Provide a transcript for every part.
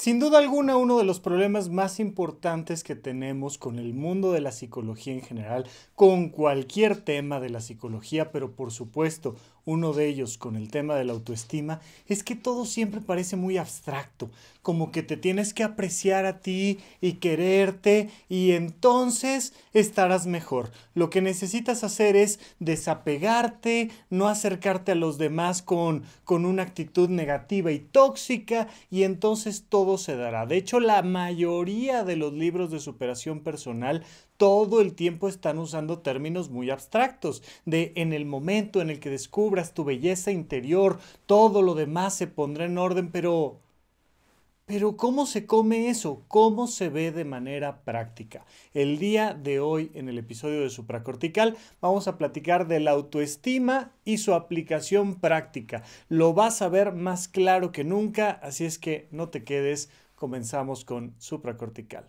Sin duda alguna, uno de los problemas más importantes que tenemos con el mundo de la psicología en general, con cualquier tema de la psicología, pero por supuesto, uno de ellos con el tema de la autoestima, es que todo siempre parece muy abstracto, como que te tienes que apreciar a ti y quererte y entonces estarás mejor. Lo que necesitas hacer es desapegarte, no acercarte a los demás con, con una actitud negativa y tóxica y entonces todo se dará. De hecho, la mayoría de los libros de superación personal todo el tiempo están usando términos muy abstractos, de en el momento en el que descubras tu belleza interior, todo lo demás se pondrá en orden, pero... Pero ¿cómo se come eso? ¿Cómo se ve de manera práctica? El día de hoy, en el episodio de Supracortical, vamos a platicar de la autoestima y su aplicación práctica. Lo vas a ver más claro que nunca, así es que no te quedes, comenzamos con Supracortical.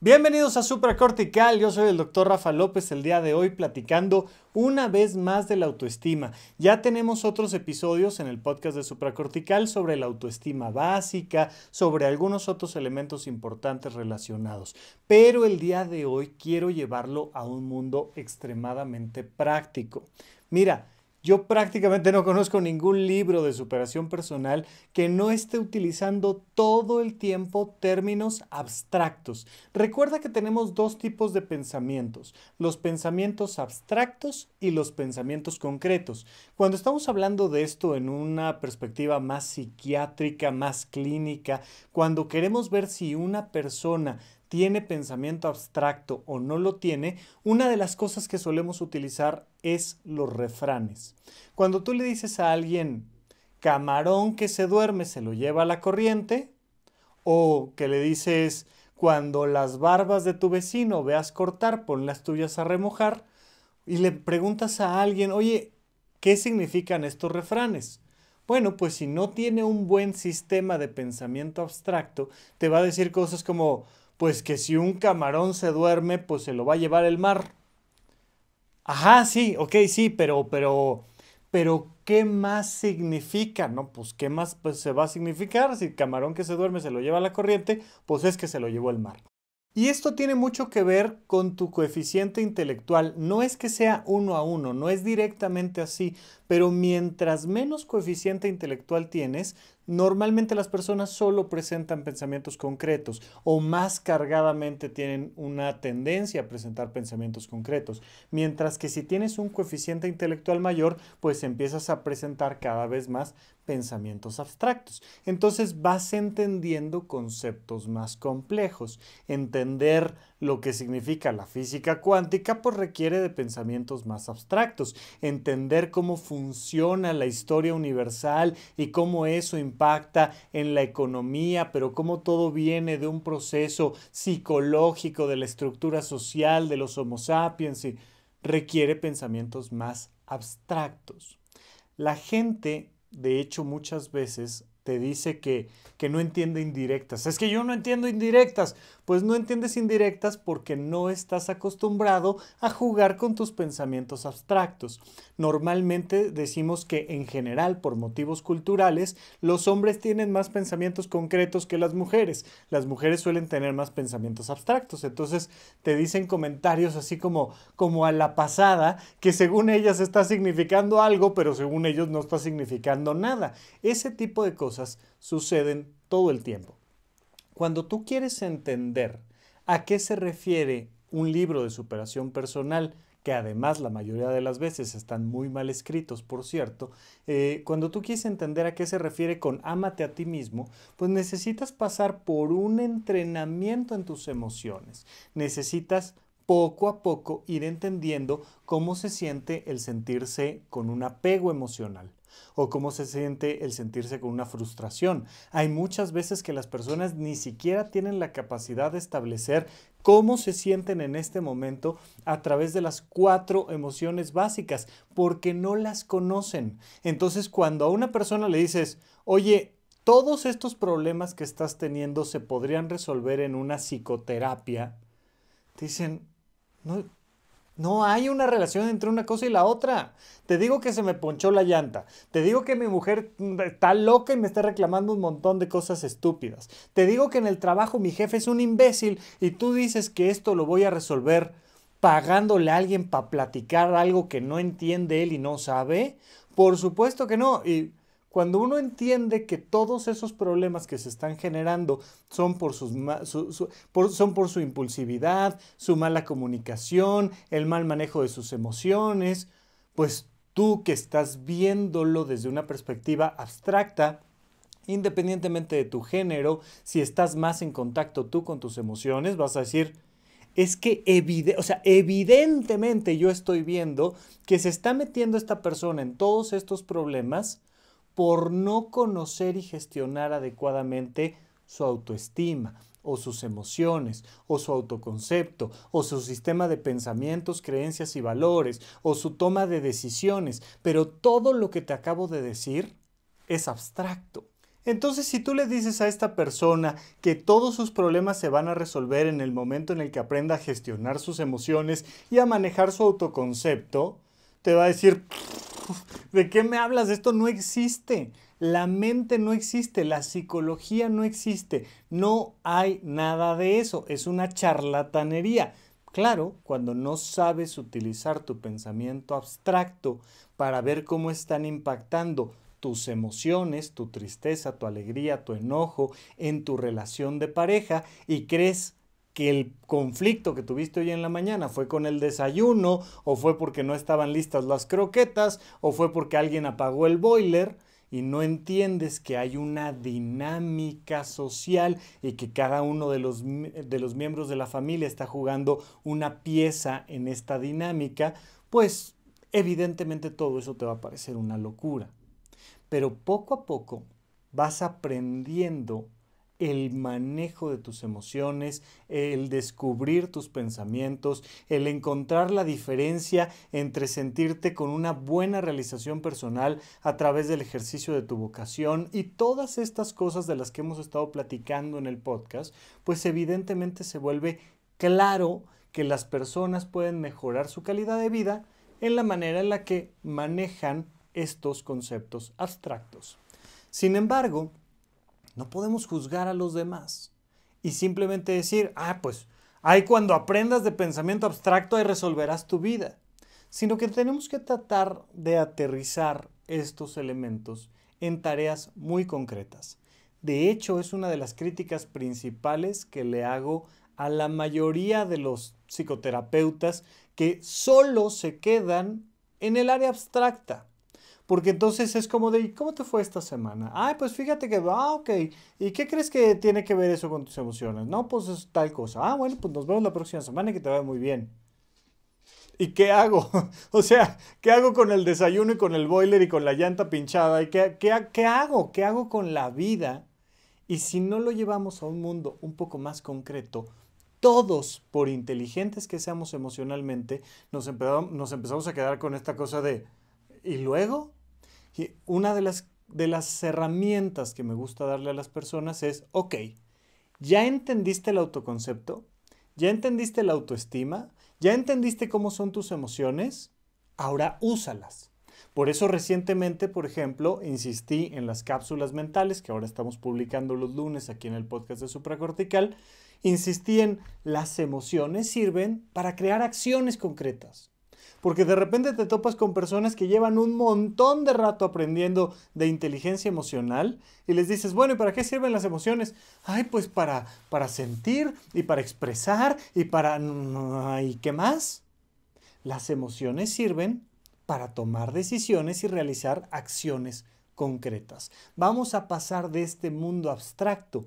Bienvenidos a Supracortical, yo soy el doctor Rafa López, el día de hoy platicando una vez más de la autoestima. Ya tenemos otros episodios en el podcast de Supracortical sobre la autoestima básica, sobre algunos otros elementos importantes relacionados, pero el día de hoy quiero llevarlo a un mundo extremadamente práctico. Mira, yo prácticamente no conozco ningún libro de superación personal que no esté utilizando todo el tiempo términos abstractos. Recuerda que tenemos dos tipos de pensamientos, los pensamientos abstractos y los pensamientos concretos. Cuando estamos hablando de esto en una perspectiva más psiquiátrica, más clínica, cuando queremos ver si una persona tiene pensamiento abstracto o no lo tiene, una de las cosas que solemos utilizar es los refranes. Cuando tú le dices a alguien, camarón que se duerme se lo lleva a la corriente, o que le dices, cuando las barbas de tu vecino veas cortar, pon las tuyas a remojar, y le preguntas a alguien, oye, ¿qué significan estos refranes? Bueno, pues si no tiene un buen sistema de pensamiento abstracto, te va a decir cosas como, pues que si un camarón se duerme, pues se lo va a llevar el mar. Ajá, sí, ok, sí, pero, pero, pero, ¿qué más significa? No, pues, ¿qué más pues, se va a significar? Si el camarón que se duerme se lo lleva la corriente, pues es que se lo llevó el mar. Y esto tiene mucho que ver con tu coeficiente intelectual. No es que sea uno a uno, no es directamente así, pero mientras menos coeficiente intelectual tienes, Normalmente las personas solo presentan pensamientos concretos o más cargadamente tienen una tendencia a presentar pensamientos concretos, mientras que si tienes un coeficiente intelectual mayor, pues empiezas a presentar cada vez más pensamientos abstractos. Entonces vas entendiendo conceptos más complejos. Entender lo que significa la física cuántica pues requiere de pensamientos más abstractos. Entender cómo funciona la historia universal y cómo eso implica impacta en la economía, pero cómo todo viene de un proceso psicológico de la estructura social de los Homo sapiens requiere pensamientos más abstractos. La gente, de hecho, muchas veces te dice que, que no entiende indirectas. Es que yo no entiendo indirectas. Pues no entiendes indirectas porque no estás acostumbrado a jugar con tus pensamientos abstractos. Normalmente decimos que en general, por motivos culturales, los hombres tienen más pensamientos concretos que las mujeres. Las mujeres suelen tener más pensamientos abstractos. Entonces te dicen comentarios así como, como a la pasada, que según ellas está significando algo, pero según ellos no está significando nada. Ese tipo de cosas suceden todo el tiempo. Cuando tú quieres entender a qué se refiere un libro de superación personal, que además la mayoría de las veces están muy mal escritos, por cierto, eh, cuando tú quieres entender a qué se refiere con ámate a ti mismo, pues necesitas pasar por un entrenamiento en tus emociones. Necesitas poco a poco ir entendiendo cómo se siente el sentirse con un apego emocional o cómo se siente el sentirse con una frustración. Hay muchas veces que las personas ni siquiera tienen la capacidad de establecer cómo se sienten en este momento a través de las cuatro emociones básicas, porque no las conocen. Entonces, cuando a una persona le dices, oye, todos estos problemas que estás teniendo se podrían resolver en una psicoterapia, dicen, no, no hay una relación entre una cosa y la otra. Te digo que se me ponchó la llanta. Te digo que mi mujer mm, está loca y me está reclamando un montón de cosas estúpidas. Te digo que en el trabajo mi jefe es un imbécil y tú dices que esto lo voy a resolver pagándole a alguien para platicar algo que no entiende él y no sabe. Por supuesto que no. Y cuando uno entiende que todos esos problemas que se están generando son por, su, impulsividad, su mala comunicación, el mal manejo de sus emociones, pues tú que estás viéndolo desde una perspectiva abstracta, independientemente de tu género, si estás más en contacto tú con tus emociones, vas a decir, es que o sea, evidentemente yo estoy viendo que se está metiendo esta persona en todos estos problemas por no conocer y gestionar adecuadamente su autoestima o sus emociones, o su autoconcepto, o su sistema de pensamientos, creencias y valores, o su toma de decisiones, pero todo lo que te acabo de decir es abstracto. Entonces, si tú le dices a esta persona que todos sus problemas se van a resolver en el momento en el que aprenda a gestionar sus emociones y a manejar su autoconcepto, te va a decir, ¿De qué me hablas? Esto no existe. La mente no existe, la psicología no existe. No hay nada de eso. Es una charlatanería. Claro, cuando no sabes utilizar tu pensamiento abstracto para ver cómo están impactando tus emociones, tu tristeza, tu alegría, tu enojo en tu relación de pareja y crees que el conflicto que tuviste hoy en la mañana fue con el desayuno, o fue porque no estaban listas las croquetas, o fue porque alguien apagó el boiler y no entiendes que hay una dinámica social y que cada uno de los, de los miembros de la familia está jugando una pieza en esta dinámica, pues evidentemente todo eso te va a parecer una locura. Pero poco a poco vas aprendiendo el manejo de tus emociones, el descubrir tus pensamientos, el encontrar la diferencia entre sentirte con una buena realización personal a través del ejercicio de tu vocación y todas estas cosas de las que hemos estado platicando en el podcast, pues evidentemente se vuelve claro que las personas pueden mejorar su calidad de vida en la manera en la que manejan estos conceptos abstractos. Sin embargo, no podemos juzgar a los demás y simplemente decir, ah, pues, ahí cuando aprendas de pensamiento abstracto, ahí resolverás tu vida. Sino que tenemos que tratar de aterrizar estos elementos en tareas muy concretas. De hecho, es una de las críticas principales que le hago a la mayoría de los psicoterapeutas que solo se quedan en el área abstracta. Porque entonces es como de, ¿cómo te fue esta semana? Ay, pues fíjate que, ah, ok. ¿Y qué crees que tiene que ver eso con tus emociones? No, pues es tal cosa. Ah, bueno, pues nos vemos la próxima semana y que te vaya muy bien. ¿Y qué hago? o sea, ¿qué hago con el desayuno y con el boiler y con la llanta pinchada? ¿Y qué, qué, qué hago? ¿Qué hago con la vida? Y si no lo llevamos a un mundo un poco más concreto, todos, por inteligentes que seamos emocionalmente, nos, empezamos a quedar con esta cosa de, ¿y luego? una de las, de las herramientas que me gusta darle a las personas es, ok, ya entendiste el autoconcepto, ya entendiste la autoestima, ya entendiste cómo son tus emociones, ahora úsalas. Por eso recientemente, por ejemplo, insistí en las cápsulas mentales, que ahora estamos publicando los lunes aquí en el podcast de Supracortical, insistí en las emociones sirven para crear acciones concretas porque de repente te topas con personas que llevan un montón de rato aprendiendo de inteligencia emocional y les dices, bueno, ¿y para qué sirven las emociones? Ay, pues para, para sentir y para expresar y para... ¿Y qué más? Las emociones sirven para tomar decisiones y realizar acciones concretas. Vamos a pasar de este mundo abstracto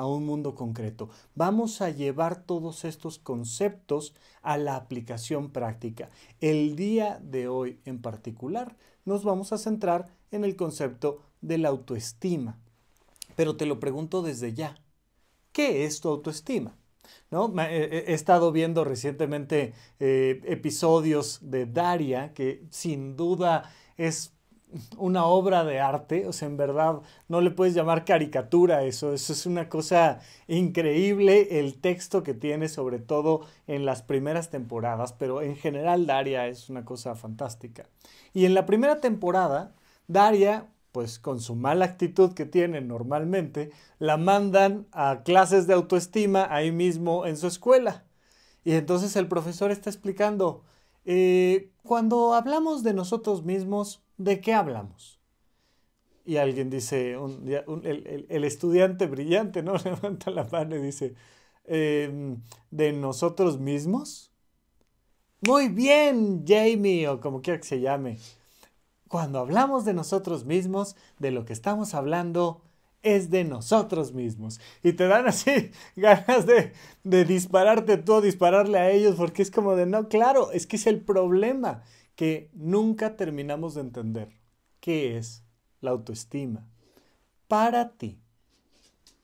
a un mundo concreto. Vamos a llevar todos estos conceptos a la aplicación práctica. El día de hoy en particular nos vamos a centrar en el concepto de la autoestima. Pero te lo pregunto desde ya. ¿Qué es tu autoestima? ¿No? Eh, eh, he estado viendo recientemente eh, episodios de Daria, que sin duda es una obra de arte, o sea, en verdad no le puedes llamar caricatura eso, eso es una cosa increíble el texto que tiene, sobre todo en las primeras temporadas, pero en general Daria es una cosa fantástica. Y en la primera temporada, Daria, pues con su mala actitud que tiene normalmente, la mandan a clases de autoestima ahí mismo en su escuela. Y entonces el profesor está explicando, eh, cuando hablamos de nosotros mismos, ¿de qué hablamos? Y alguien dice, el, estudiante brillante, ¿no? Levanta la mano y dice, em, ¿de nosotros mismos? Muy bien, Jamie, o como quiera que se llame. Cuando hablamos de nosotros mismos, de lo que estamos hablando es de nosotros mismos. Y te dan así ganas de, dispararte tú, dispararle a ellos, porque es como de, no, claro, es que es el problema que nunca terminamos de entender, qué es la autoestima. Para ti,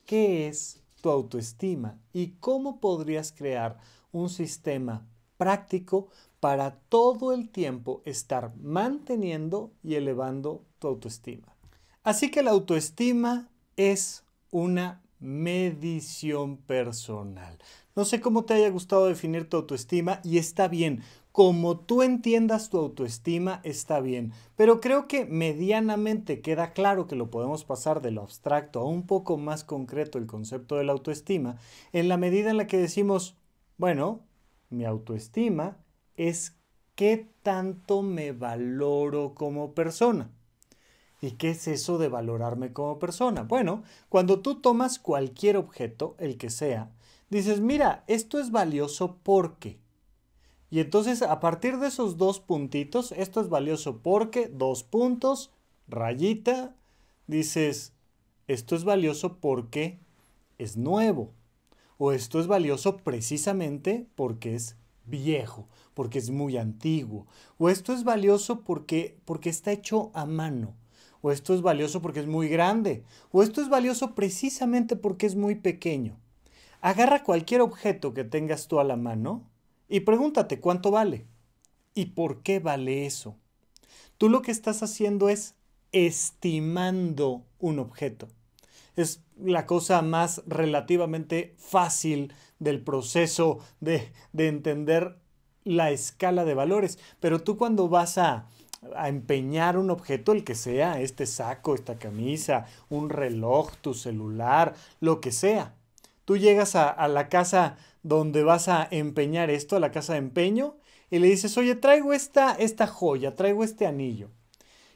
¿qué es tu autoestima y cómo podrías crear un sistema práctico para todo el tiempo estar manteniendo y elevando tu autoestima? Así que la autoestima es una medición personal. No sé cómo te haya gustado definir tu autoestima y está bien, como tú entiendas tu autoestima está bien, pero creo que medianamente queda claro que lo podemos pasar de lo abstracto a un poco más concreto el concepto de la autoestima en la medida en la que decimos, bueno, mi autoestima es qué tanto me valoro como persona. ¿Y qué es eso de valorarme como persona? Bueno, cuando tú tomas cualquier objeto, el que sea, dices, mira, esto es valioso porque y entonces a partir de esos dos puntitos, esto es valioso porque dos puntos, rayita, dices, esto es valioso porque es nuevo. O esto es valioso precisamente porque es viejo, porque es muy antiguo. O esto es valioso porque, porque está hecho a mano. O esto es valioso porque es muy grande. O esto es valioso precisamente porque es muy pequeño. Agarra cualquier objeto que tengas tú a la mano y pregúntate cuánto vale y por qué vale eso. Tú lo que estás haciendo es estimando un objeto. Es la cosa más relativamente fácil del proceso de, entender la escala de valores. Pero tú cuando vas a, empeñar un objeto, el que sea, este saco, esta camisa, un reloj, tu celular, lo que sea. Tú llegas a, a la casa donde vas a empeñar esto, a la casa de empeño, y le dices, oye, traigo esta, esta joya, traigo este anillo.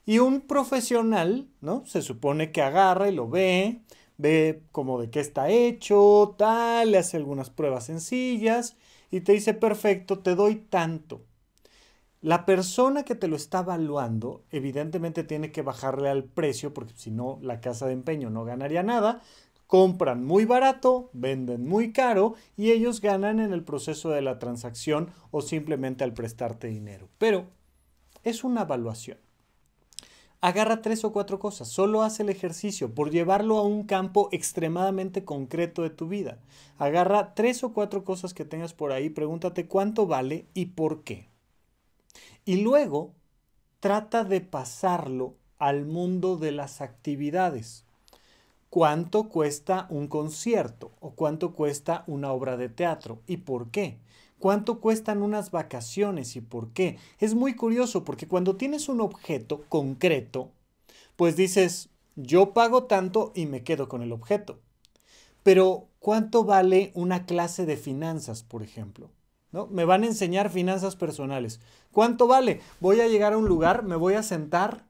Y un profesional, ¿no? Se supone que agarra y lo ve, ve como de qué está hecho, tal, le hace algunas pruebas sencillas y te dice, perfecto, te doy tanto. La persona que te lo está evaluando, evidentemente tiene que bajarle al precio, porque si no, la casa de empeño no ganaría nada compran muy barato, venden muy caro y ellos ganan en el proceso de la transacción o simplemente al prestarte dinero. Pero es una evaluación. Agarra tres o cuatro cosas, solo haz el ejercicio por llevarlo a un campo extremadamente concreto de tu vida. Agarra tres o cuatro cosas que tengas por ahí, pregúntate cuánto vale y por qué. Y luego trata de pasarlo al mundo de las actividades cuánto cuesta un concierto o cuánto cuesta una obra de teatro y por qué. ¿Cuánto cuestan unas vacaciones y por qué? Es muy curioso porque cuando tienes un objeto concreto, pues dices, yo pago tanto y me quedo con el objeto. Pero, ¿cuánto vale una clase de finanzas, por ejemplo? ¿No? Me van a enseñar finanzas personales. ¿Cuánto vale? Voy a llegar a un lugar, me voy a sentar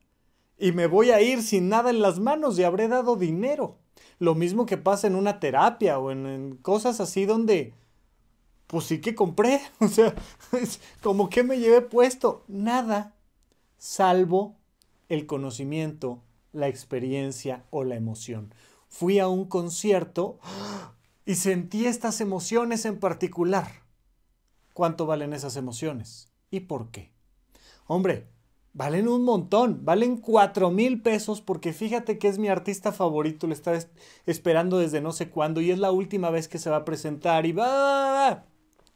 y me voy a ir sin nada en las manos y habré dado dinero. Lo mismo que pasa en una terapia o en, cosas así donde, pues sí que compré, o sea, como que me llevé puesto, nada, salvo el conocimiento, la experiencia o la emoción. Fui a un concierto y sentí estas emociones en particular. ¿Cuánto valen esas emociones? ¿Y por qué? Hombre, Valen un montón, valen cuatro mil pesos porque fíjate que es mi artista favorito, le estaba esperando desde no sé cuándo y es la última vez que se va a presentar y va,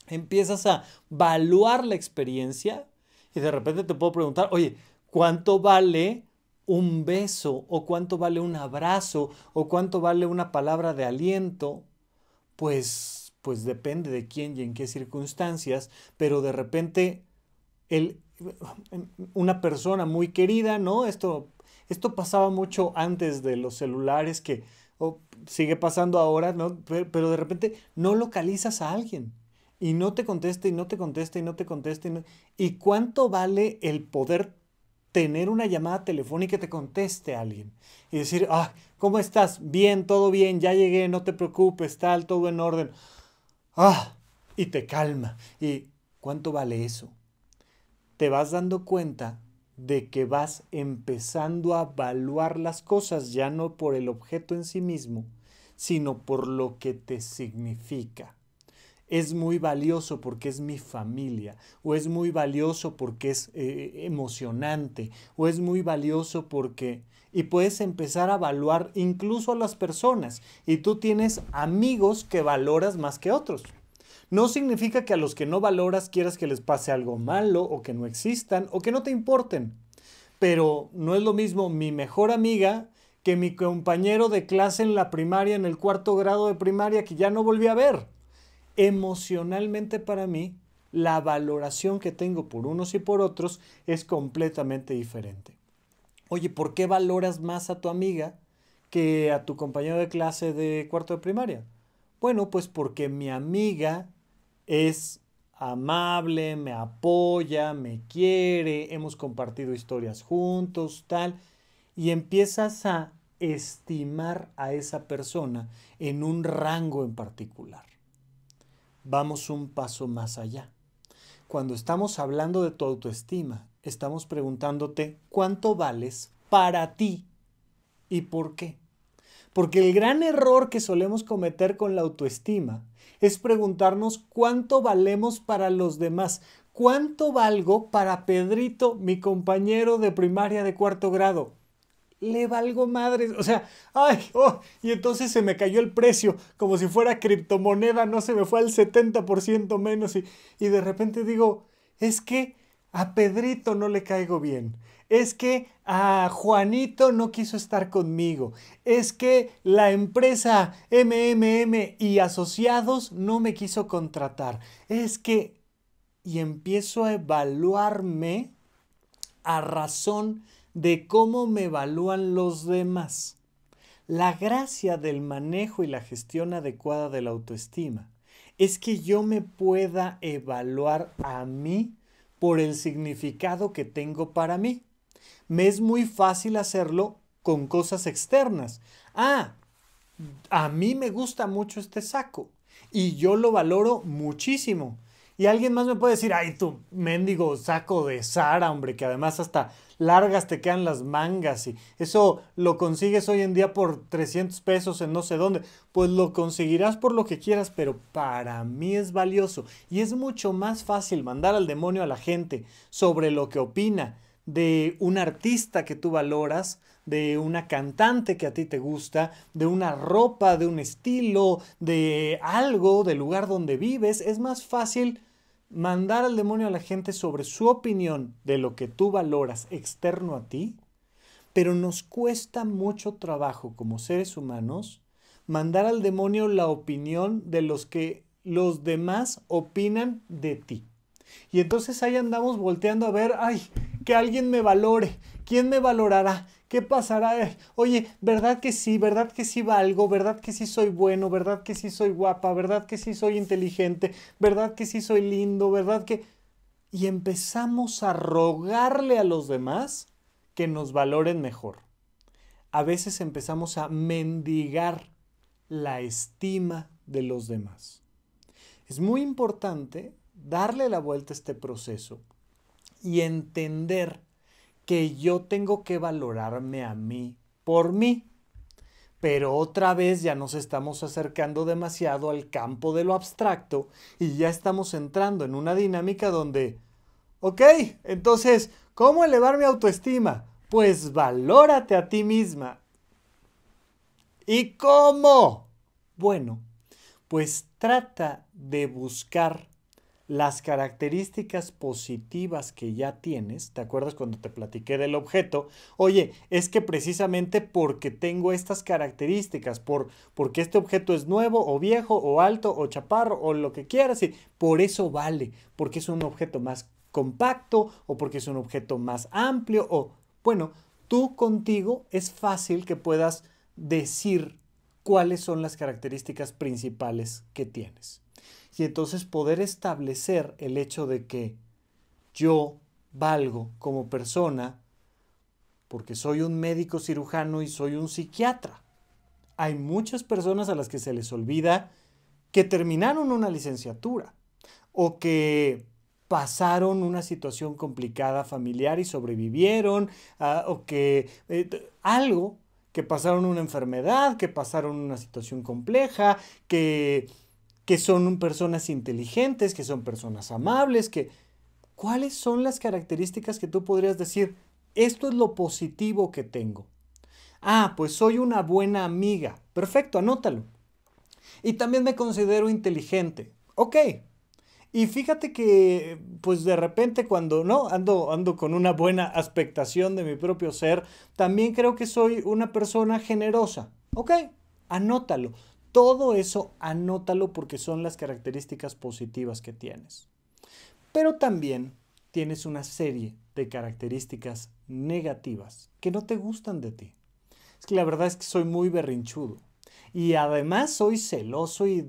empiezas a valuar la experiencia y de repente te puedo preguntar, oye, ¿cuánto vale un beso o cuánto vale un abrazo o cuánto vale una palabra de aliento? Pues, pues depende de quién y en qué circunstancias, pero de repente el una persona muy querida, ¿no? Esto, esto pasaba mucho antes de los celulares que sigue pasando ahora, ¿no? Pero, de repente no localizas a alguien y no te contesta y no te contesta y no te contesta. Y, ¿Y cuánto vale el poder tener una llamada telefónica que te conteste a alguien y decir, ah, ¿cómo estás? Bien, todo bien, ya llegué, no te preocupes, tal, todo en orden. Ah, y te calma. ¿Y cuánto vale eso? te vas dando cuenta de que vas empezando a evaluar las cosas ya no por el objeto en sí mismo, sino por lo que te significa. Es muy valioso porque es mi familia, o es muy valioso porque es eh, emocionante, o es muy valioso porque... Y puedes empezar a evaluar incluso a las personas, y tú tienes amigos que valoras más que otros. No significa que a los que no valoras quieras que les pase algo malo o que no existan o que no te importen. Pero no es lo mismo mi mejor amiga que mi compañero de clase en la primaria, en el cuarto grado de primaria, que ya no volví a ver. Emocionalmente para mí, la valoración que tengo por unos y por otros es completamente diferente. Oye, ¿por qué valoras más a tu amiga que a tu compañero de clase de cuarto de primaria? Bueno, pues porque mi amiga es amable, me apoya, me quiere, hemos compartido historias juntos, tal, y empiezas a estimar a esa persona en un rango en particular. Vamos un paso más allá. Cuando estamos hablando de tu autoestima, estamos preguntándote cuánto vales para ti y por qué. Porque el gran error que solemos cometer con la autoestima es preguntarnos cuánto valemos para los demás, cuánto valgo para Pedrito, mi compañero de primaria de cuarto grado. Le valgo madres, o sea, ay, oh, y entonces se me cayó el precio, como si fuera criptomoneda, no se me fue al 70% menos y de repente digo, es que a Pedrito no le caigo bien, es que a ah, Juanito no quiso estar conmigo, es que la empresa MMM y asociados no me quiso contratar, es que... Y empiezo a evaluarme a razón de cómo me evalúan los demás. La gracia del manejo y la gestión adecuada de la autoestima es que yo me pueda evaluar a mí por el significado que tengo para mí me es muy fácil hacerlo con cosas externas. Ah, a mí me gusta mucho este saco y yo lo valoro muchísimo. Y alguien más me puede decir, ay, tu mendigo saco de Sara, hombre, que además hasta largas te quedan las mangas y eso lo consigues hoy en día por 300 pesos en no sé dónde. Pues lo conseguirás por lo que quieras, pero para mí es valioso y es mucho más fácil mandar al demonio a la gente sobre lo que opina de un artista que tú valoras, de una cantante que a ti te gusta, de una ropa, de un estilo, de algo, del lugar donde vives. Es más fácil mandar al demonio a la gente sobre su opinión de lo que tú valoras externo a ti, pero nos cuesta mucho trabajo como seres humanos mandar al demonio la opinión de los que los demás opinan de ti. Y entonces ahí andamos volteando a ver, ay, que alguien me valore. ¿Quién me valorará? ¿Qué pasará? Eh, oye, ¿verdad que sí? ¿Verdad que sí valgo? ¿Verdad que sí soy bueno? ¿Verdad que sí soy guapa? ¿Verdad que sí soy inteligente? ¿Verdad que sí soy lindo? ¿Verdad que...? Y empezamos a rogarle a los demás que nos valoren mejor. A veces empezamos a mendigar la estima de los demás. Es muy importante darle la vuelta a este proceso y entender que yo tengo que valorarme a mí por mí. Pero otra vez ya nos estamos acercando demasiado al campo de lo abstracto y ya estamos entrando en una dinámica donde, ok, entonces, ¿cómo elevar mi autoestima? Pues valórate a ti misma. ¿Y cómo? Bueno, pues trata de buscar las características positivas que ya tienes, ¿te acuerdas cuando te platiqué del objeto? Oye, es que precisamente porque tengo estas características, por, porque este objeto es nuevo o viejo o alto o chaparro o lo que quieras, y por eso vale, porque es un objeto más compacto o porque es un objeto más amplio o, bueno, tú contigo es fácil que puedas decir cuáles son las características principales que tienes y entonces poder establecer el hecho de que yo valgo como persona porque soy un médico cirujano y soy un psiquiatra. Hay muchas personas a las que se les olvida que terminaron una licenciatura o que pasaron una situación complicada familiar y sobrevivieron, ah, o que eh, algo, que pasaron una enfermedad, que pasaron una situación compleja, que que son personas inteligentes, que son personas amables, que... ¿Cuáles son las características que tú podrías decir? Esto es lo positivo que tengo. Ah, pues soy una buena amiga. Perfecto, anótalo. Y también me considero inteligente. Ok. Y fíjate que, pues de repente cuando no, ando, ando con una buena expectación de mi propio ser, también creo que soy una persona generosa. Ok, anótalo. Todo eso anótalo porque son las características positivas que tienes. Pero también tienes una serie de características negativas que no te gustan de ti. Es que la verdad es que soy muy berrinchudo. Y además soy celoso y,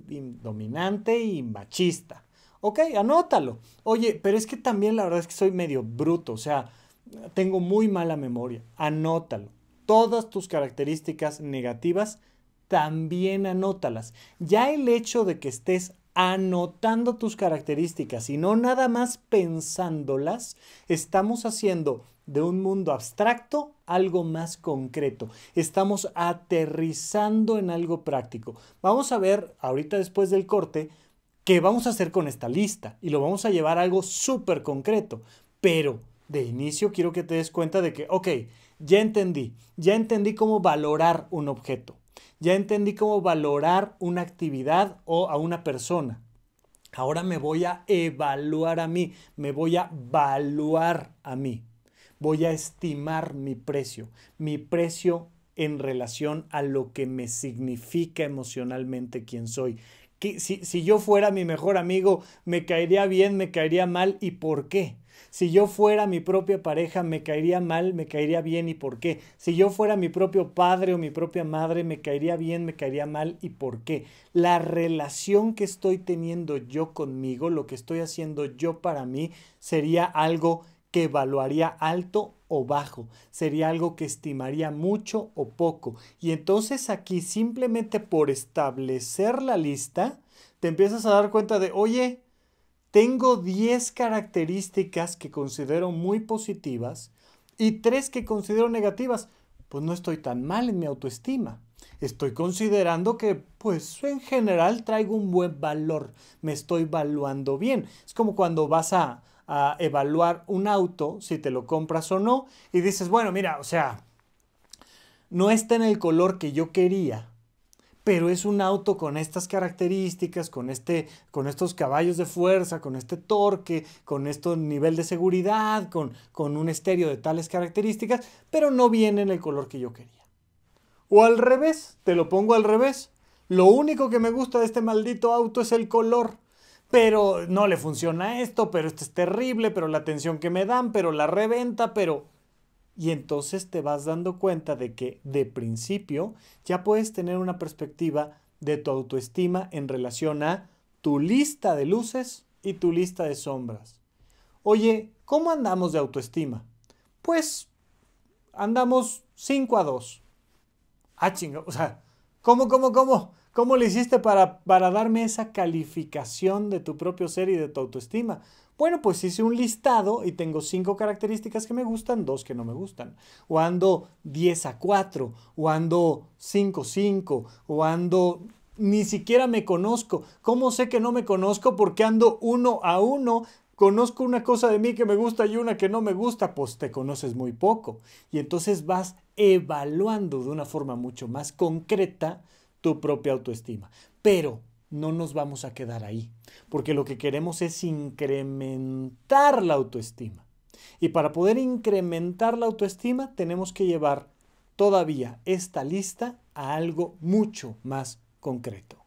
dominante y machista. Ok, anótalo. Oye, pero es que también la verdad es que soy medio bruto, o sea, tengo muy mala memoria. Anótalo. Todas tus características negativas también anótalas. Ya el hecho de que estés anotando tus características y no nada más pensándolas, estamos haciendo de un mundo abstracto algo más concreto. Estamos aterrizando en algo práctico. Vamos a ver ahorita después del corte qué vamos a hacer con esta lista y lo vamos a llevar a algo súper concreto. Pero de inicio quiero que te des cuenta de que, ok, ya entendí, ya entendí cómo valorar un objeto ya entendí cómo valorar una actividad o a una persona. Ahora me voy a evaluar a mí, me voy a valuar a mí. Voy a estimar mi precio, mi precio en relación a lo que me significa emocionalmente quién soy. Si, si yo fuera mi mejor amigo, me caería bien, me caería mal y por qué si yo fuera mi propia pareja, me caería mal, me caería bien y por qué. Si yo fuera mi propio padre o mi propia madre, me caería bien, me caería mal y por qué. La relación que estoy teniendo yo conmigo, lo que estoy haciendo yo para mí, sería algo que evaluaría alto o bajo, sería algo que estimaría mucho o poco. Y entonces aquí simplemente por establecer la lista, te empiezas a dar cuenta de, oye, tengo 10 características que considero muy positivas y 3 que considero negativas. Pues no estoy tan mal en mi autoestima. Estoy considerando que, pues, en general traigo un buen valor. Me estoy evaluando bien. Es como cuando vas a, a evaluar un auto, si te lo compras o no, y dices, bueno, mira, o sea, no está en el color que yo quería, pero es un auto con estas características, con, este, con estos caballos de fuerza, con este torque, con este nivel de seguridad, con, con un estéreo de tales características, pero no viene en el color que yo quería. O al revés, te lo pongo al revés. Lo único que me gusta de este maldito auto es el color. Pero no le funciona esto, pero esto es terrible, pero la atención que me dan, pero la reventa, pero y entonces te vas dando cuenta de que de principio ya puedes tener una perspectiva de tu autoestima en relación a tu lista de luces y tu lista de sombras. Oye, ¿cómo andamos de autoestima? Pues andamos 5 a 2. Ah, chingo, o sea, ¿cómo, cómo, cómo? ¿Cómo le hiciste para, para darme esa calificación de tu propio ser y de tu autoestima? Bueno, pues hice un listado y tengo cinco características que me gustan, dos que no me gustan. O ando 10 a 4, o ando 5 a 5, o ando ni siquiera me conozco. ¿Cómo sé que no me conozco? Porque ando uno a uno conozco una cosa de mí que me gusta y una que no me gusta, pues te conoces muy poco. Y entonces vas evaluando de una forma mucho más concreta tu propia autoestima. Pero no nos vamos a quedar ahí, porque lo que queremos es incrementar la autoestima. Y para poder incrementar la autoestima tenemos que llevar todavía esta lista a algo mucho más concreto.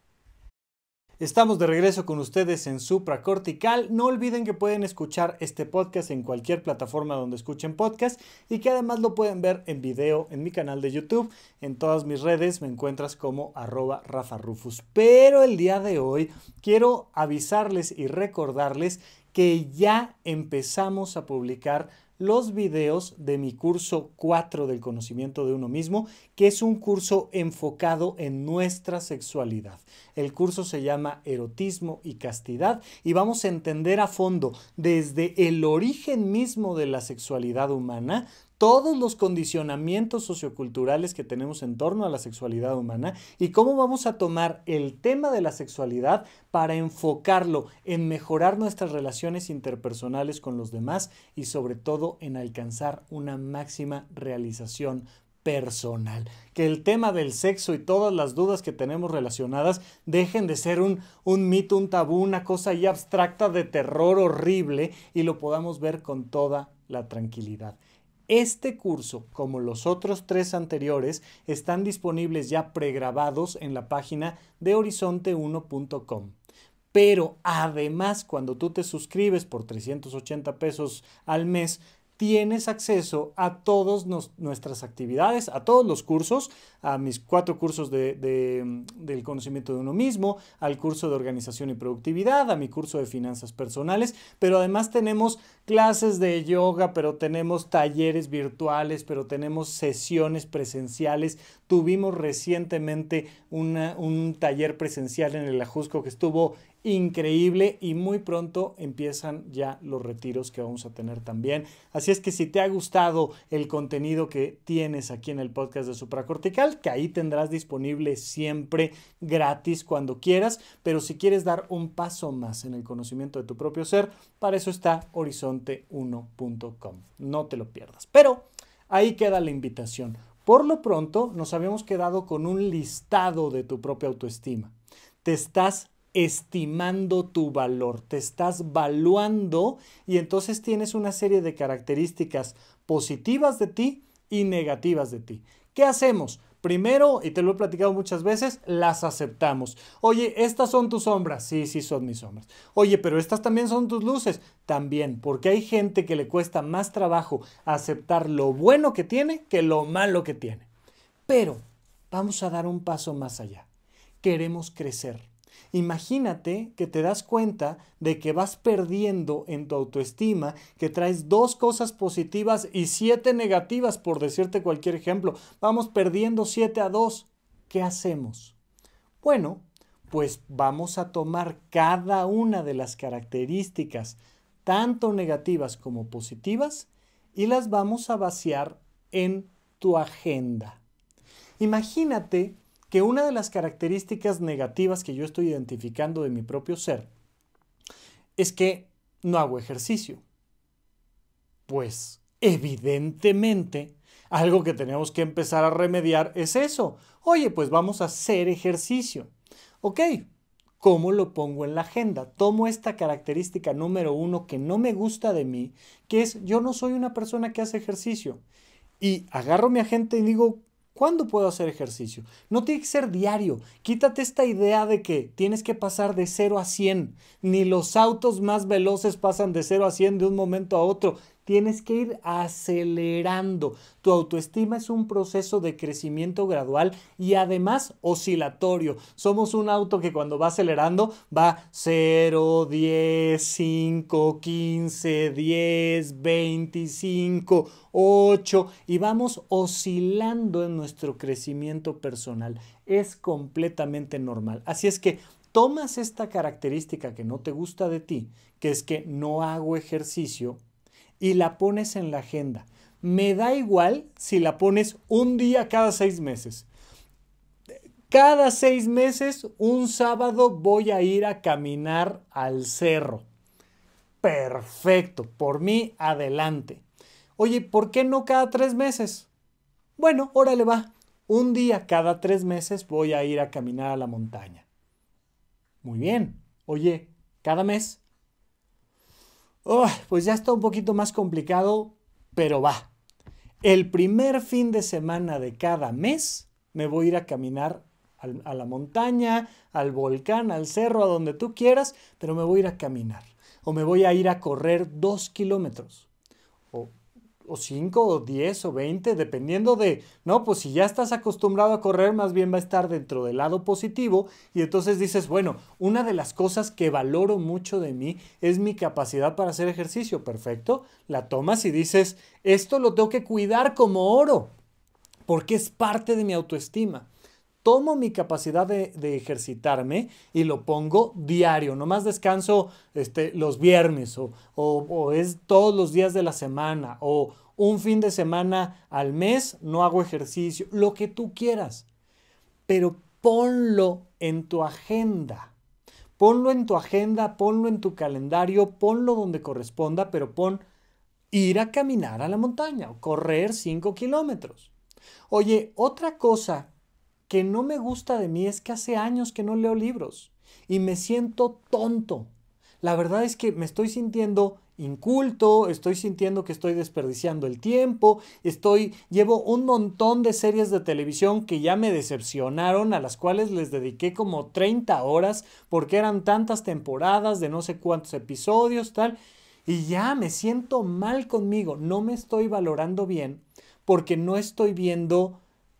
Estamos de regreso con ustedes en Supra Cortical. No olviden que pueden escuchar este podcast en cualquier plataforma donde escuchen podcast y que además lo pueden ver en video en mi canal de YouTube. En todas mis redes me encuentras como arroba Rafa Rufus. Pero el día de hoy quiero avisarles y recordarles que ya empezamos a publicar los videos de mi curso 4 del conocimiento de uno mismo, que es un curso enfocado en nuestra sexualidad. El curso se llama Erotismo y Castidad y vamos a entender a fondo desde el origen mismo de la sexualidad humana, todos los condicionamientos socioculturales que tenemos en torno a la sexualidad humana y cómo vamos a tomar el tema de la sexualidad para enfocarlo en mejorar nuestras relaciones interpersonales con los demás y sobre todo en alcanzar una máxima realización personal. Que el tema del sexo y todas las dudas que tenemos relacionadas dejen de ser un, mito, un tabú, una cosa ya abstracta de terror horrible y lo podamos ver con toda la tranquilidad. Este curso, como los otros tres anteriores, están disponibles ya pregrabados en la página de horizonte1.com. Pero además, cuando tú te suscribes por 380 pesos al mes, tienes acceso a todas nuestras actividades, a todos los cursos, a mis cuatro cursos del conocimiento de uno mismo, al curso de organización y productividad, a mi curso de finanzas personales, pero además tenemos clases de yoga, pero tenemos talleres virtuales, pero tenemos sesiones presenciales Tuvimos recientemente un taller presencial en el Ajusco que estuvo increíble y muy pronto empiezan ya los retiros que vamos a tener también. Así es que si te ha gustado el contenido que tienes aquí en el podcast de Supracortical, que ahí tendrás disponible siempre gratis cuando quieras, pero si quieres dar un paso más en el conocimiento de tu propio ser, para eso está horizonte1.com. No te lo pierdas. Pero ahí queda la invitación por lo pronto, nos habíamos quedado con un listado de tu propia autoestima. Te estás estimando tu valor, te estás valuando y entonces tienes una serie de características positivas de ti y negativas de ti. ¿Qué hacemos? Primero, y te lo he platicado muchas veces, las aceptamos. Oye, estas son tus sombras. Sí, sí, son mis sombras. Oye, pero estas también son tus luces. También, porque hay gente que le cuesta más trabajo aceptar lo bueno que tiene que lo malo que tiene. Pero vamos a dar un paso más allá. Queremos crecer Imagínate que te das cuenta de que vas perdiendo en tu autoestima, que traes dos cosas positivas y siete negativas, por decirte cualquier ejemplo. Vamos perdiendo siete a dos. ¿Qué hacemos? Bueno, pues vamos a tomar cada una de las características, tanto negativas como positivas, y las vamos a vaciar en tu agenda. Imagínate que una de las características negativas que yo estoy identificando de mi propio ser es que no hago ejercicio. Pues evidentemente algo que tenemos que empezar a remediar es eso. Oye, pues vamos a hacer ejercicio. Ok, ¿cómo lo pongo en la agenda? Tomo esta característica número uno que no me gusta de mí, que es yo no soy una persona que hace ejercicio. Y agarro mi agenda y digo, ¿Cuándo puedo hacer ejercicio? No tiene que ser diario. Quítate esta idea de que tienes que pasar de 0 a 100. Ni los autos más veloces pasan de 0 a 100 de un momento a otro. Tienes que ir acelerando. Tu autoestima es un proceso de crecimiento gradual y además oscilatorio. Somos un auto que cuando va acelerando va 0, 10, 5, 15, 10, 25, 8 y vamos oscilando en nuestro crecimiento personal. Es completamente normal. Así es que tomas esta característica que no te gusta de ti, que es que no hago ejercicio y la pones en la agenda. Me da igual si la pones un día cada seis meses. Cada seis meses, un sábado, voy a ir a caminar al cerro. Perfecto, por mí adelante. Oye, ¿por qué no cada tres meses? Bueno, órale va. Un día cada tres meses voy a ir a caminar a la montaña. Muy bien. Oye, cada mes pues ya está un poquito más complicado, pero va. El primer fin de semana de cada mes me voy a ir a caminar a la montaña, al volcán, al cerro, a donde tú quieras, pero me voy a ir a caminar. O me voy a ir a correr dos kilómetros o 5 o 10 o 20, dependiendo de, no, pues si ya estás acostumbrado a correr, más bien va a estar dentro del lado positivo y entonces dices, bueno, una de las cosas que valoro mucho de mí es mi capacidad para hacer ejercicio, perfecto, la tomas y dices, esto lo tengo que cuidar como oro, porque es parte de mi autoestima tomo mi capacidad de, ejercitarme y lo pongo diario. más descanso este, los viernes o, es todos los días de la semana o un fin de semana al mes no hago ejercicio, lo que tú quieras. Pero ponlo en tu agenda. Ponlo en tu agenda, ponlo en tu calendario, ponlo donde corresponda, pero pon ir a caminar a la montaña o correr 5 kilómetros. Oye, otra cosa que no me gusta de mí es que hace años que no leo libros y me siento tonto. La verdad es que me estoy sintiendo inculto, estoy sintiendo que estoy desperdiciando el tiempo, estoy llevo un montón de series de televisión que ya me decepcionaron, a las cuales les dediqué como 30 horas porque eran tantas temporadas de no sé cuántos episodios, tal, y ya me siento mal conmigo, no me estoy valorando bien porque no estoy viendo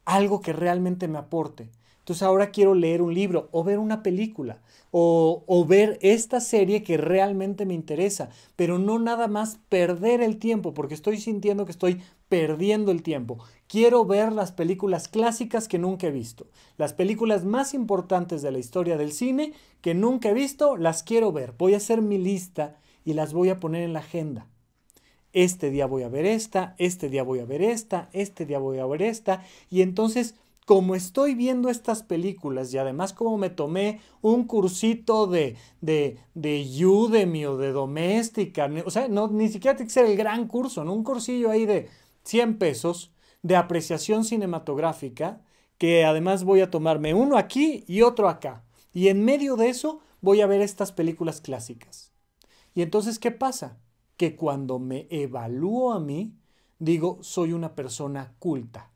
algo que realmente me aporte. Entonces ahora quiero leer un libro o ver una película o, ver esta serie que realmente me interesa, pero no nada más perder el tiempo, porque estoy sintiendo que estoy perdiendo el tiempo. Quiero ver las películas clásicas que nunca he visto, las películas más importantes de la historia del cine que nunca he visto, las quiero ver. Voy a hacer mi lista y las voy a poner en la agenda este día voy a ver esta, este día voy a ver esta, este día voy a ver esta, y entonces como estoy viendo estas películas y además como me tomé un cursito de, de, de Udemy o de doméstica, o sea, no, ni siquiera tiene que ser el gran curso, ¿no? un cursillo ahí de 100 pesos de apreciación cinematográfica, que además voy a tomarme uno aquí y otro acá. Y en medio de eso voy a ver estas películas clásicas. Y entonces, ¿qué pasa? que cuando me evalúo a mí, digo, soy una persona culta.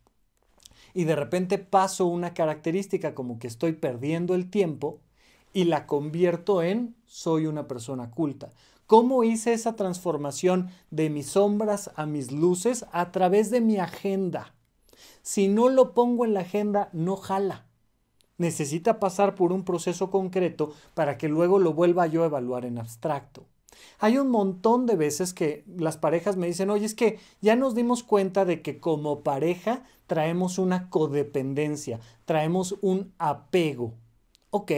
Y de repente paso una característica como que estoy perdiendo el tiempo y la convierto en soy una persona culta. ¿Cómo hice esa transformación de mis sombras a mis luces a través de mi agenda? Si no lo pongo en la agenda, no jala. Necesita pasar por un proceso concreto para que luego lo vuelva yo a evaluar en abstracto. Hay un montón de veces que las parejas me dicen, oye, es que ya nos dimos cuenta de que como pareja traemos una codependencia, traemos un apego. Ok,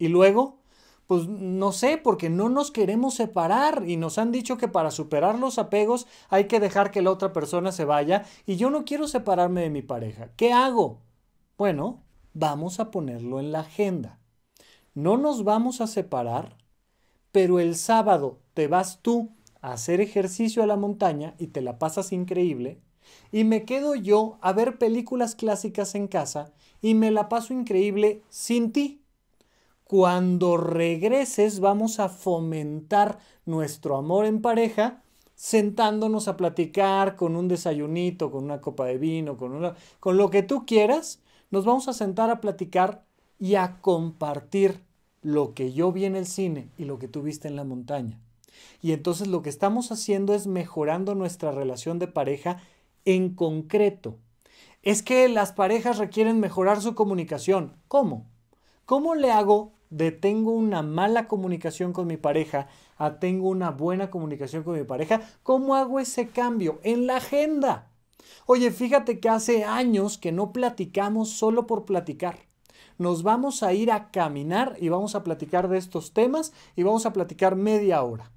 y luego, pues no sé, porque no nos queremos separar y nos han dicho que para superar los apegos hay que dejar que la otra persona se vaya y yo no quiero separarme de mi pareja. ¿Qué hago? Bueno, vamos a ponerlo en la agenda. No nos vamos a separar pero el sábado te vas tú a hacer ejercicio a la montaña y te la pasas increíble, y me quedo yo a ver películas clásicas en casa y me la paso increíble sin ti. Cuando regreses vamos a fomentar nuestro amor en pareja sentándonos a platicar con un desayunito, con una copa de vino, con, lo que tú quieras, nos vamos a sentar a platicar y a compartir lo que yo vi en el cine y lo que tú viste en la montaña. Y entonces lo que estamos haciendo es mejorando nuestra relación de pareja en concreto. Es que las parejas requieren mejorar su comunicación. ¿Cómo? ¿Cómo le hago de tengo una mala comunicación con mi pareja a tengo una buena comunicación con mi pareja? ¿Cómo hago ese cambio? En la agenda. Oye, fíjate que hace años que no platicamos solo por platicar. Nos vamos a ir a caminar y vamos a platicar de estos temas y vamos a platicar media hora.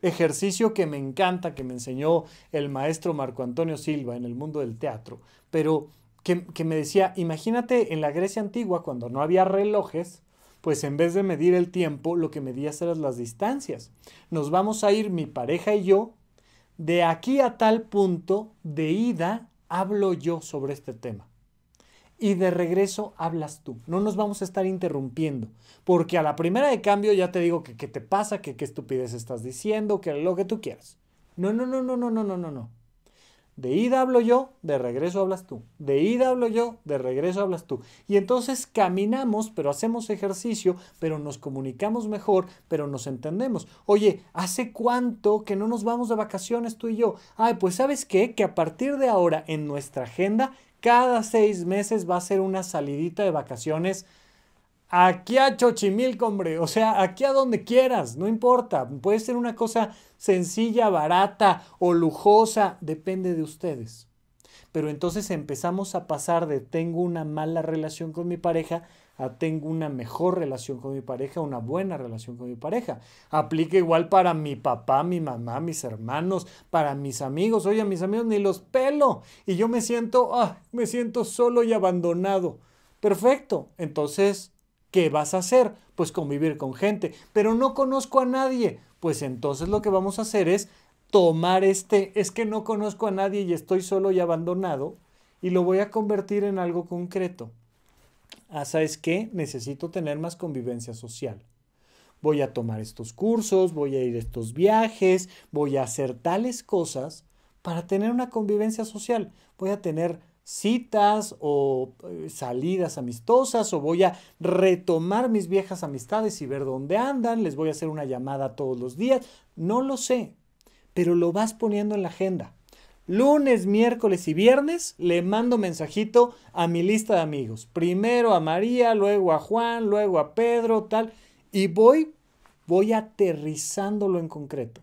Ejercicio que me encanta, que me enseñó el maestro Marco Antonio Silva en el mundo del teatro, pero que, me decía, imagínate en la Grecia antigua cuando no había relojes, pues en vez de medir el tiempo, lo que medías eran las distancias. Nos vamos a ir mi pareja y yo de aquí a tal punto de ida hablo yo sobre este tema y de regreso hablas tú. No nos vamos a estar interrumpiendo, porque a la primera de cambio ya te digo que qué te pasa, que qué estupidez estás diciendo, que lo que tú quieras. No, no, no, no, no, no, no, no, no. De ida hablo yo, de regreso hablas tú. De ida hablo yo, de regreso hablas tú. Y entonces caminamos, pero hacemos ejercicio, pero nos comunicamos mejor, pero nos entendemos. Oye, ¿hace cuánto que no nos vamos de vacaciones tú y yo? Ay, pues sabes qué, que a partir de ahora en nuestra agenda cada seis meses va a ser una salidita de vacaciones aquí a Chochimilco, hombre, o sea, aquí a donde quieras, no importa, puede ser una cosa sencilla, barata o lujosa, depende de ustedes. Pero entonces empezamos a pasar de tengo una mala relación con mi pareja Ah, tengo una mejor relación con mi pareja, una buena relación con mi pareja. Aplica igual para mi papá, mi mamá, mis hermanos, para mis amigos. Oye, a mis amigos ni los pelo y yo me siento, ah, me siento solo y abandonado. Perfecto. Entonces, ¿qué vas a hacer? Pues convivir con gente, pero no conozco a nadie. Pues entonces lo que vamos a hacer es tomar este, es que no conozco a nadie y estoy solo y abandonado, y lo voy a convertir en algo concreto. Ah, ¿sabes qué? Necesito tener más convivencia social. Voy a tomar estos cursos, voy a ir a estos viajes, voy a hacer tales cosas para tener una convivencia social. Voy a tener citas o eh, salidas amistosas o voy a retomar mis viejas amistades y ver dónde andan, les voy a hacer una llamada todos los días, no lo sé, pero lo vas poniendo en la agenda lunes, miércoles y viernes le mando mensajito a mi lista de amigos. Primero a María, luego a Juan, luego a Pedro, tal. Y voy, voy aterrizándolo en concreto.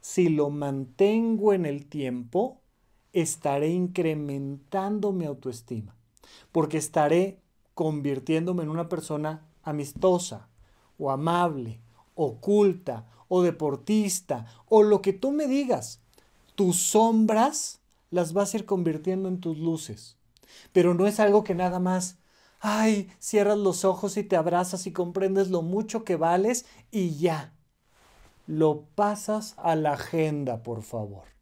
Si lo mantengo en el tiempo, estaré incrementando mi autoestima, porque estaré convirtiéndome en una persona amistosa o amable oculta o deportista o lo que tú me digas tus sombras las vas a ir convirtiendo en tus luces. Pero no es algo que nada más, ay, cierras los ojos y te abrazas y comprendes lo mucho que vales y ya. Lo pasas a la agenda, por favor.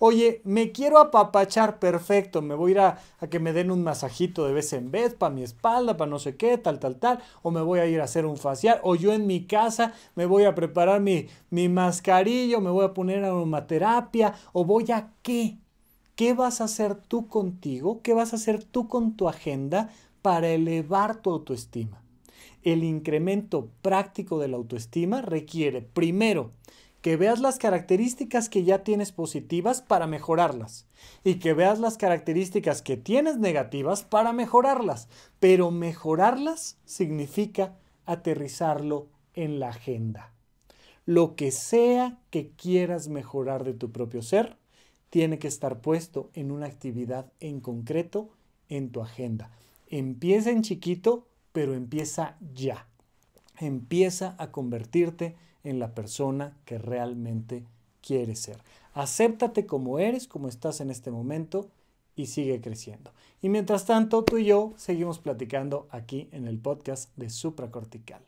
Oye, me quiero apapachar, perfecto, me voy a ir a, que me den un masajito de vez en vez para mi espalda, para no sé qué, tal, tal, tal, o me voy a ir a hacer un facial, o yo en mi casa me voy a preparar mi, mi mascarillo, me voy a poner aromaterapia, o voy a qué. ¿Qué vas a hacer tú contigo? ¿Qué vas a hacer tú con tu agenda para elevar tu autoestima? El incremento práctico de la autoestima requiere, primero, que veas las características que ya tienes positivas para mejorarlas y que veas las características que tienes negativas para mejorarlas. Pero mejorarlas significa aterrizarlo en la agenda. Lo que sea que quieras mejorar de tu propio ser, tiene que estar puesto en una actividad en concreto en tu agenda. Empieza en chiquito, pero empieza ya. Empieza a convertirte en en la persona que realmente quieres ser. Acéptate como eres, como estás en este momento y sigue creciendo. Y mientras tanto, tú y yo seguimos platicando aquí en el podcast de Supracortical.